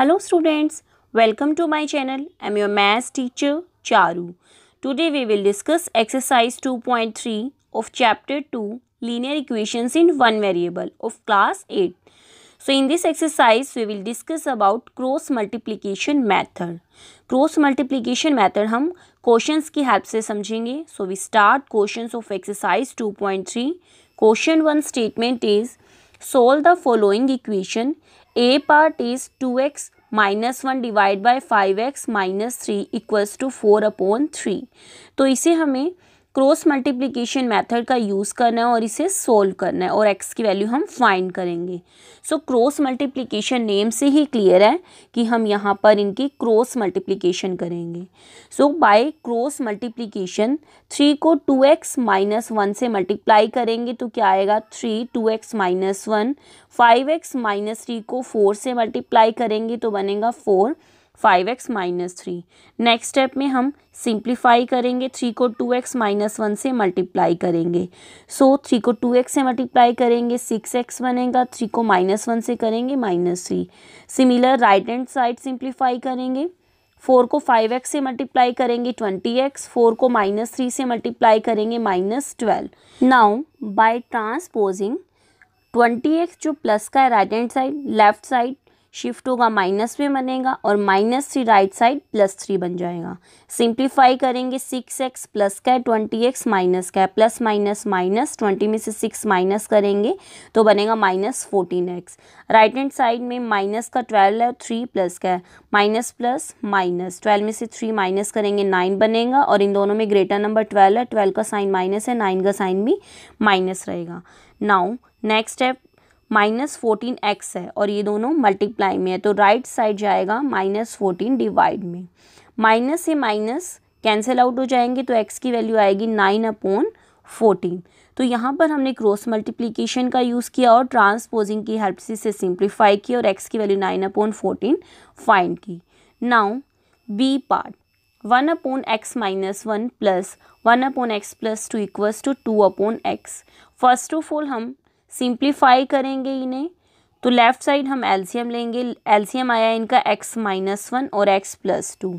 hello students welcome to my channel am your maths teacher Charu today we will discuss exercise 2.3 of chapter two linear equations in one variable of class eight so in this exercise we will discuss about cross multiplication method cross multiplication method हम questions की help से समझेंगे so we start question of exercise two question one statement is solve the following equation A part is two x minus one divide by five x minus three equals to four upon three तो इसे हमें cross multiplication method का use करना है और इसे solve करना है और एक्स की वैल्यू हम फाइंड करेंगे सो क्रॉस मल्टीप्लीकेशन नेम से ही क्लियर है कि हम यहाँ पर इनकी क्रॉस मल्टीप्लीकेशन करेंगे so by cross multiplication three को टू एक्स माइनस वन से मल्टीप्लाई करेंगे तो क्या आएगा three two x minus one five x minus three को फोर से मल्टीप्लाई करेंगे तो बनेगा four five x minus three next step में हम सिंप्लीफाई करेंगे थ्री को टू एक्स माइनस वन से मल्टीप्लाई करेंगे सो so, थ्री को टू एक्स से मल्टीप्लाई करेंगे सिक्स एक्स बनेगा थ्री को माइनस वन से करेंगे minus three similar right hand side simplify करेंगे फोर को फाइव एक्स से मल्टीप्लाई करेंगे ट्वेंटी एक्स फोर को माइनस थ्री से मल्टीप्लाई करेंगे minus twelve now by transposing twenty x जो प्लस का है right hand side left side shift होगा माइनस में बनेगा और minus three right side plus three बन जाएगा सिंप्लीफाई करेंगे सिक्स एक्स प्लस का है ट्वेंटी एक्स माइनस का है प्लस माइनस माइनस ट्वेंटी में से सिक्स माइनस करेंगे तो बनेगा minus fourteen x right hand side में माइनस का ट्वेल्व है थ्री प्लस का है माइनस प्लस माइनस ट्वेल्व में से थ्री माइनस करेंगे नाइन बनेगा और इन दोनों में ग्रेटर नंबर ट्वेल्व है ट्वेल्व का साइन माइनस है नाइन का साइन भी माइनस रहेगा now next step minus fourteen x है और ये दोनों मल्टीप्लाई में है तो राइट साइड जाएगा माइनस फोर्टीन डिवाइड में माइनस से माइनस कैंसिल आउट हो जाएंगे तो एक्स की वैल्यू आएगी नाइन अपॉन फोर्टीन तो यहाँ पर हमने क्रॉस मल्टीप्लीकेशन का यूज़ किया और ट्रांसपोजिंग की हेल्प से इसे सिंप्लीफाई किया और एक्स की value nine upon fourteen find की now B part one upon x minus one plus one upon x plus two equals to two upon x first of all हम simplify करेंगे इन्हें तो लेफ्ट साइड हम एल्सीयम लेंगे LCM आया इनका x minus one और एक्स प्लस टू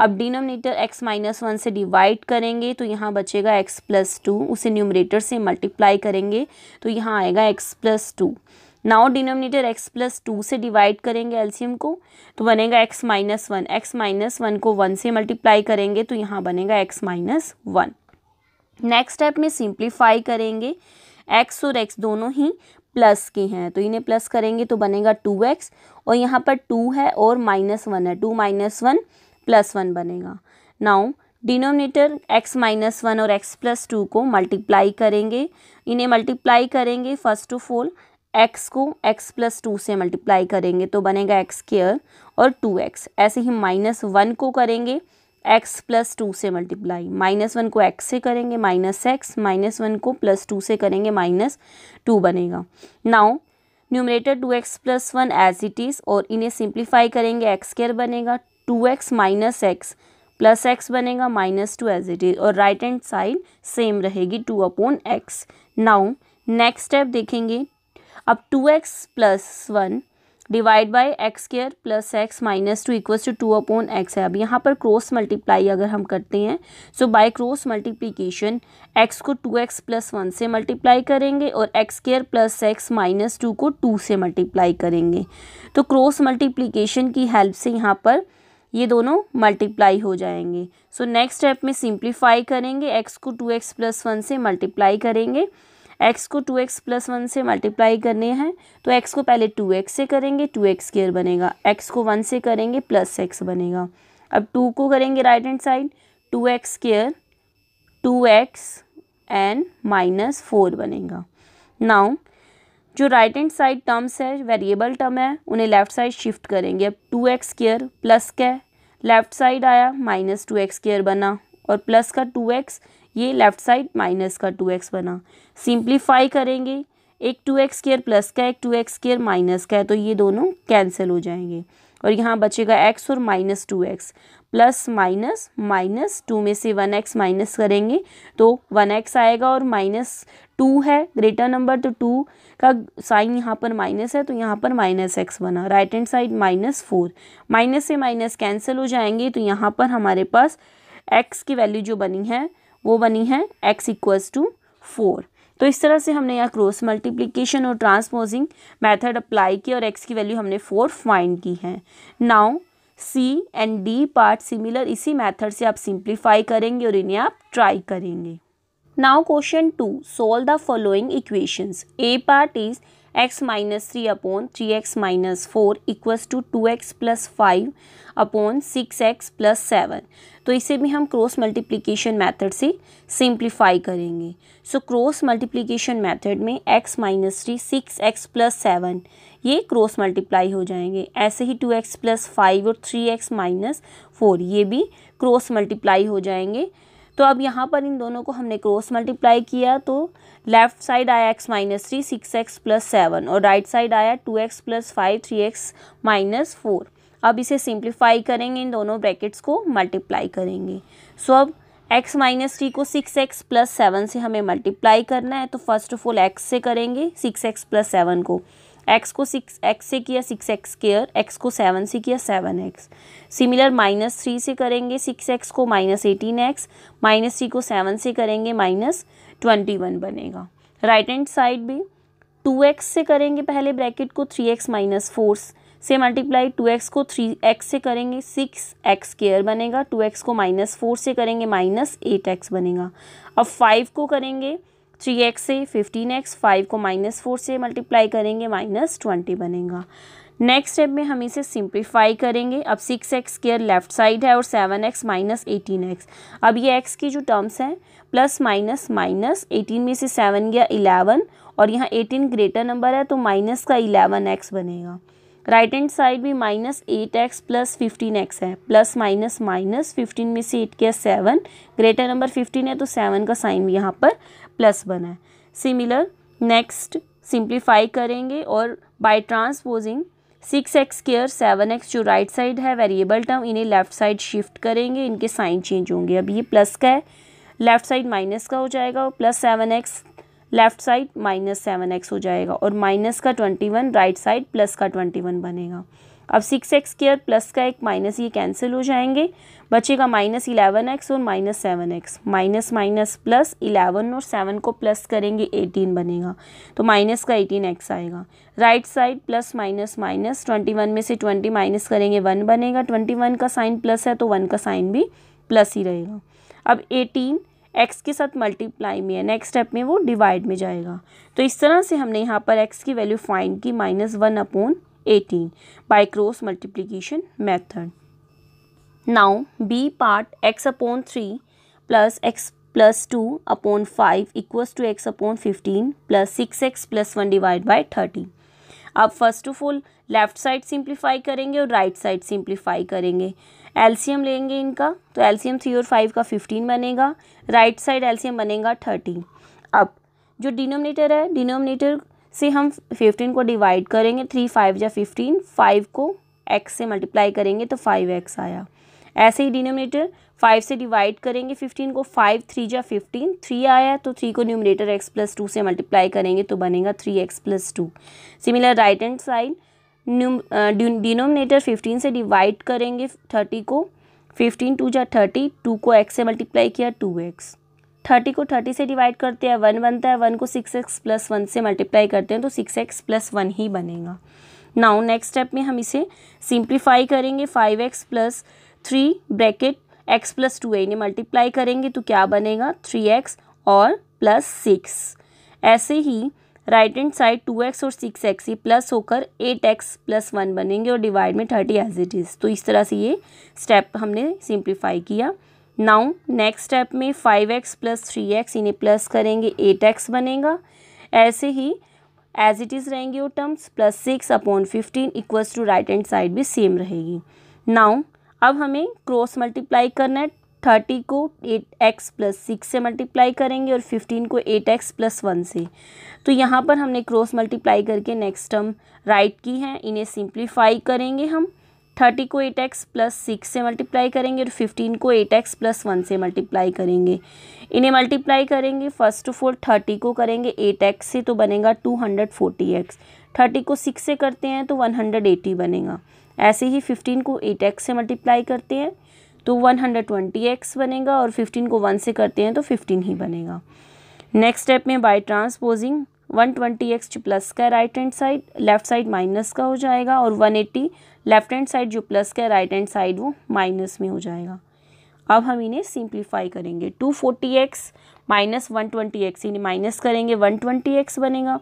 अब डिनोमिनेटर एक्स माइनस वन से डिवाइड करेंगे तो यहाँ बचेगा एक्स प्लस टू उसे न्यूमरेटर से मल्टीप्लाई करेंगे तो यहाँ आएगा x plus two now denominator x plus two से डिवाइड करेंगे एल्सीयम को तो बनेगा x minus one x minus one को वन से मल्टीप्लाई करेंगे तो यहाँ बनेगा x minus one next step में सिंप्लीफाई करेंगे एक्स और एक्स दोनों ही प्लस के हैं तो इन्हें प्लस करेंगे तो बनेगा टू एक्स और यहाँ पर टू है और माइनस वन है two minus one plus one बनेगा now denominator x minus one और एक्स प्लस टू को मल्टीप्लाई करेंगे इन्हें मल्टीप्लाई करेंगे फर्स्ट ऑफ ऑल एक्स को एक्स प्लस टू से मल्टीप्लाई करेंगे तो बनेगा एक्स केयर और टू एक्स ऐसे ही माइनस वन को करेंगे एक्स प्लस टू से मल्टीप्लाई माइनस वन को एक्स से करेंगे माइनस एक्स माइनस वन को प्लस टू से करेंगे माइनस टू बनेगा now numerator two x plus one as it is और इन्हें सिंप्लीफाई करेंगे एक्स स्केयर बनेगा two x minus X plus x बनेगा minus two as it is और राइट हैंड साइड सेम रहेगी two upon X now next step देखेंगे अब two x plus one divide by X square plus x minus two equals to two upon X है अब यहाँ पर cross multiply अगर हम करते हैं so by cross multiplication x को टू एक्स प्लस वन से मल्टीप्लाई करेंगे और x square plus x minus two को टू से मल्टीप्लाई करेंगे तो क्रॉस मल्टीप्लीकेशन की हेल्प से यहाँ पर ये दोनों मल्टीप्लाई हो जाएंगे सो नेक्स्ट स्टेप में सिंप्लीफाई करेंगे एक्स को टू एक्स प्लस वन से मल्टीप्लाई करेंगे एक्स को टू एक्स प्लस वन से मल्टीप्लाई करने हैं तो एक्स को पहले टू एक्स से करेंगे टू एक्स स्केयर बनेगा एक्स को वन से करेंगे प्लस एक्स बनेगा अब टू को करेंगे right hand side two x square two x and minus four बनेगा नाउ जो राइट हैंड साइड टर्म्स है वेरिएबल टर्म है उन्हें लेफ्ट साइड शिफ्ट करेंगे अब टू एक्स स्केयर प्लस के लेफ्ट साइड आया माइनस टू एक्स स्केयर बना और प्लस का टू एक्स ये लेफ्ट साइड माइनस का टू एक्स बना सिंप्लीफाई करेंगे एक टू एक्स केयर प्लस का एक टू एक्स केयर माइनस का है तो ये दोनों कैंसिल हो जाएंगे और यहाँ बचेगा एक्स और minus two x plus minus minus two में से वन एक्स माइनस करेंगे तो वन एक्स आएगा और माइनस टू है ग्रेटर नंबर तो टू का साइन यहाँ पर माइनस है तो यहाँ पर माइनस एक्स बना right hand side minus four minus से माइनस कैंसिल हो जाएंगे तो यहाँ पर हमारे पास एक्स की वैल्यू जो बनी है वो बनी है एक्स इक्वल्स टू फोर तो इस तरह से हमने यहाँ क्रॉस मल्टीप्लिकेशन और ट्रांसपोजिंग मेथड अप्लाई की और एक्स की वैल्यू हमने फोर फाइंड की है now C and D part similar इसी मेथड से आप सिंप्लीफाई करेंगे और इन्हें आप ट्राई करेंगे now question two solve the following equations A part is x minus three upon three x minus four equals to two x plus five upon six x plus seven तो इसे भी हम cross multiplication method से simplify करेंगे so cross multiplication method में x minus three six x plus seven ये cross multiply हो जाएंगे ऐसे ही टू एक्स प्लस फाइव और थ्री एक्स माइनस फोर ये भी क्रॉस मल्टीप्लाई हो जाएंगे तो अब यहाँ पर इन दोनों को हमने क्रॉस मल्टीप्लाई किया तो लेफ्ट साइड आया x minus three six x plus seven और राइट साइड आया two x plus five three x minus four अब इसे सिंप्लीफाई करेंगे इन दोनों ब्रैकेट्स को मल्टीप्लाई करेंगे सो so, अब एक्स माइनस थ्री को सिक्स एक्स प्लस सेवन से हमें मल्टीप्लाई करना है तो फर्स्ट ऑफ ऑल एक्स से करेंगे सिक्स एक्स प्लस सेवन को एक्स को सिक्स एक्स से किया सिक्स एक्स स्केयर एक्स को सेवन से किया seven x similar minus three से करेंगे सिक्स एक्स को minus eighteen x minus three को सेवन से करेंगे माइनस ट्वेंटी वन बनेगा राइट हैंड साइड भी टू एक्स से करेंगे पहले ब्रैकेट को थ्री एक्स माइनस फोर से मल्टीप्लाई टू एक्स को थ्री एक्स से करेंगे सिक्स एक्स स्केयर बनेगा टू एक्स को माइनस फोर से करेंगे माइनस एट एक्स बनेगा अब फाइव को करेंगे थ्री एक्स से फिफ्टीन एक्स फाइव को माइनस फोर से मल्टीप्लाई करेंगे माइनस ट्वेंटी बनेगा नेक्स्ट स्टेप में हम इसे सिंप्लीफाई करेंगे अब six x square left side है और seven x minus eighteen x अब ये एक्स की जो टर्म्स हैं प्लस माइनस माइनस एटीन में से सेवन गया इलेवन और यहाँ एटीन ग्रेटर नंबर है तो माइनस का इलेवन एक्स बनेगा राइट हैंड साइड भी minus eight x plus fifteen x है प्लस माइनस माइनस फिफ्टीन में से एट किया सेवन ग्रेटर नंबर फिफ्टीन है तो सेवन का साइन भी यहाँ पर प्लस बना है सिमिलर नेक्स्ट सिंप्लीफाई करेंगे और by transposing six x square seven x जो राइट right साइड है वेरिएबल टर्म इन्हें लेफ्ट साइड शिफ्ट करेंगे इनके साइन चेंज होंगे अब ये प्लस का है लेफ्ट साइड माइनस का हो जाएगा और plus seven x left side minus seven x हो जाएगा और माइनस का twenty one right side plus का ट्वेंटी वन बनेगा अब सिक्स एक्स केयर प्लस का एक माइनस ये कैंसिल हो जाएंगे बचेगा माइनस इलेवन एक्स और minus seven x minus minus plus eleven और सेवन को प्लस करेंगे एटीन बनेगा तो माइनस का एटीन एक्स आएगा right side plus minus minus twenty one में से ट्वेंटी माइनस करेंगे वन बनेगा ट्वेंटी वन का साइन प्लस है तो वन का साइन भी प्लस ही रहेगा अब एटीन एक्स के साथ मल्टीप्लाई में है नेक्स्ट स्टेप में वो डिवाइड में जाएगा तो इस तरह से हमने यहाँ पर एक्स की वैल्यू फाइंड की minus one upon eighteen by cross multiplication method now B part x upon three plus x plus two upon five equals two x upon fifteen plus six x plus one divide by thirty अब first of all left side simplify करेंगे और right side simplify करेंगे LCM लेंगे इनका तो LCM three और five का fifteen बनेगा राइट साइड एलसीएम बनेगा थर्टीन अब जो डिनोमिनेटर है डिनोमिनेटर से हम फिफ्टीन को डिवाइड करेंगे थ्री फाइव या फिफ्टीन फाइव को एक्स से मल्टीप्लाई करेंगे तो फाइव एक्स आया ऐसे ही डिनोमिनेटर फाइव से डिवाइड करेंगे फिफ्टीन को फाइव थ्री या फिफ्टीन थ्री आया तो थ्री को न्यूमिनेटर एक्स प्लस टू से मल्टीप्लाई करेंगे तो बनेगा three x plus two similar right hand side denominator fifteen से डिवाइड करेंगे थर्टी को फिफ्टीन टू जा थर्टी टू को एक्स से मल्टीप्लाई किया टू एक्स थर्टी को थर्टी से डिवाइड करते हैं वन बनता है वन को सिक्स एक्स प्लस वन से मल्टीप्लाई करते हैं तो सिक्स एक्स प्लस वन ही बनेगा नाउ नेक्स्ट स्टेप में हम इसे सिंप्लीफाई करेंगे five x plus three bracket x plus two इन्हें मल्टीप्लाई करेंगे तो क्या बनेगा थ्री एक्स और प्लस सिक्स ऐसे ही right end side two x और सिक्स एक्स ये प्लस होकर एट एक्स प्लस वन बनेंगे और डिवाइड में थर्टी एज इट इज़ तो इस तरह से ये स्टेप हमने सिंप्लीफाई किया नाउ नेक्स्ट स्टेप में five x plus three x इन्हें प्लस करेंगे एट एक्स बनेगा ऐसे ही एज इट इज़ रहेंगे वो terms plus six upon fifteen equals to right end side भी सेम रहेगी नाउ अब हमें क्रॉस मल्टीप्लाई करना है थर्टी को एट एक्स प्लस सिक्स से मल्टीप्लाई करेंगे और फिफ्टीन को एट एक्स प्लस वन से तो यहाँ पर हमने क्रॉस मल्टीप्लाई करके नेक्स्ट टर्म राइट की है इन्हें सिंप्लीफाई करेंगे हम थर्टी को एट एक्स प्लस सिक्स से मल्टीप्लाई करेंगे और फिफ्टीन को एट एक्स प्लस वन से मल्टीप्लाई करेंगे इन्हें मल्टीप्लाई करेंगे फर्स्ट ऑफ ऑल थर्टी को करेंगे एट एक्स से तो बनेगा two hundred forty x thirty को सिक्स से करते हैं तो वन हंड्रेड एटी बनेगा ऐसे ही फिफ्टीन को एट एक्स से मल्टीप्लाई करते हैं तो 120x बनेगा और 15 को 1 से करते हैं तो 15 ही बनेगा नेक्स्ट स्टेप में बाय ट्रांसपोजिंग 120x प्लस का right hand side left side minus का हो जाएगा और 180 लेफ्ट हैंड साइड जो प्लस का राइट हैंड साइड वो माइनस में हो जाएगा अब हम इन्हें सिंप्लीफाई करेंगे 240x forty x minus one twenty x इन्हें माइनस करेंगे 120x बनेगा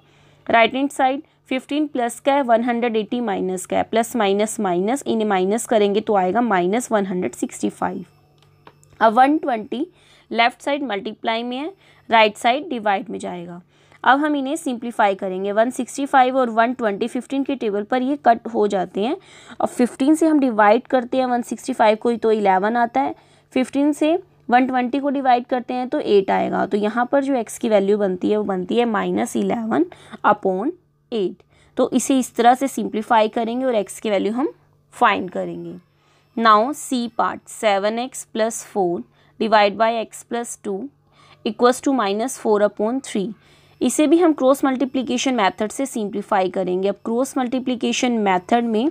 राइट हैंड साइड 15 प्लस का है 180 माइनस का है प्लस माइनस माइनस इन्हें माइनस करेंगे तो आएगा माइनस वन अब 120 लेफ्ट साइड मल्टीप्लाई में है राइट साइड डिवाइड में जाएगा अब हम इन्हें सिंप्लीफाई करेंगे 165 और 120 15 के टेबल पर ये कट हो जाते हैं और 15 से हम डिवाइड करते हैं 165 को ही तो 11 आता है 15 से वन ट्वेंटी को डिवाइड करते हैं तो एट आएगा तो यहाँ पर जो एक्स की वैल्यू बनती है वो बनती है माइनस इलेवन अपॉन एट तो इसे इस तरह से सिंप्लीफाई करेंगे और एक्स की वैल्यू हम फाइंड करेंगे now C part seven x plus four divide by x plus two equals to minus four upon three इसे भी हम क्रॉस मल्टीप्लीकेशन मैथड से सिंप्लीफाई करेंगे अब क्रॉस मल्टीप्लीकेशन मैथड में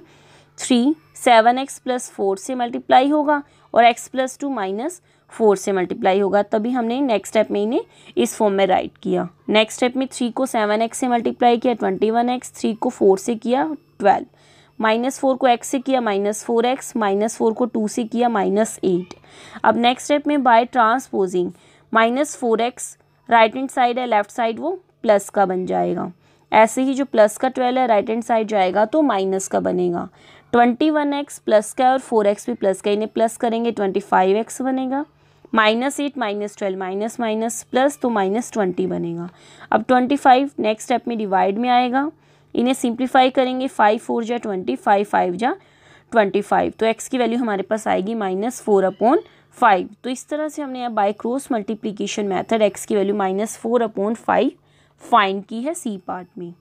three seven x plus four से multiply होगा और x plus two minus four से मल्टीप्लाई होगा तभी हमने नेक्स्ट स्टेप में इन्हें इस फॉर्म में राइट किया नेक्स्ट स्टेप में थ्री को सेवन एक्स से मल्टीप्लाई किया ट्वेंटी वन एक्स थ्री को फोर से किया ट्वेल्व माइनस फोर को एक्स से किया minus four x minus four को टू से किया माइनस एट अब नेक्स्ट स्टेप में by transposing minus four x right hand side है लेफ्ट साइड वो प्लस का बन जाएगा ऐसे ही जो प्लस का ट्वेल्व है राइट हैंड साइड जाएगा तो माइनस का बनेगा ट्वेंटी वन एक्स प्लस का और फोर एक्स भी प्लस का इन्हें प्लस करेंगे ट्वेंटी फाइव एक्स बनेगा minus eight minus twelve minus minus plus तो माइनस ट्वेंटी बनेगा अब ट्वेंटी फाइव नेक्स्ट स्टेप में डिवाइड में आएगा इन्हें सिंप्लीफाई करेंगे फाइव फोर जा ट्वेंटी फाइव फाइव जा ट्वेंटी फाइव तो एक्स की वैल्यू हमारे पास आएगी माइनस फोर अपॉन फाइव तो इस तरह से हमने यहाँ by cross multiplication method x की value minus four upon five find की है सी पार्ट में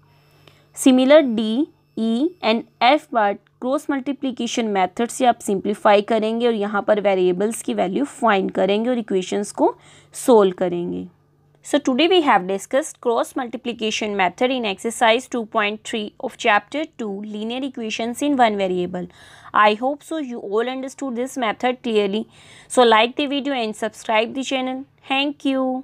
similar D E and F part cross multiplication method से आप सिंप्लीफाई करेंगे और यहाँ पर वेरिएबल्स की वैल्यू फाइंड करेंगे और इक्वेशंस को सोल्व करेंगे so today we have discussed cross multiplication method in exercise two point three of chapter two linear equations in one variable I hope so you all understood this method clearly so like the video and subscribe the channel thank you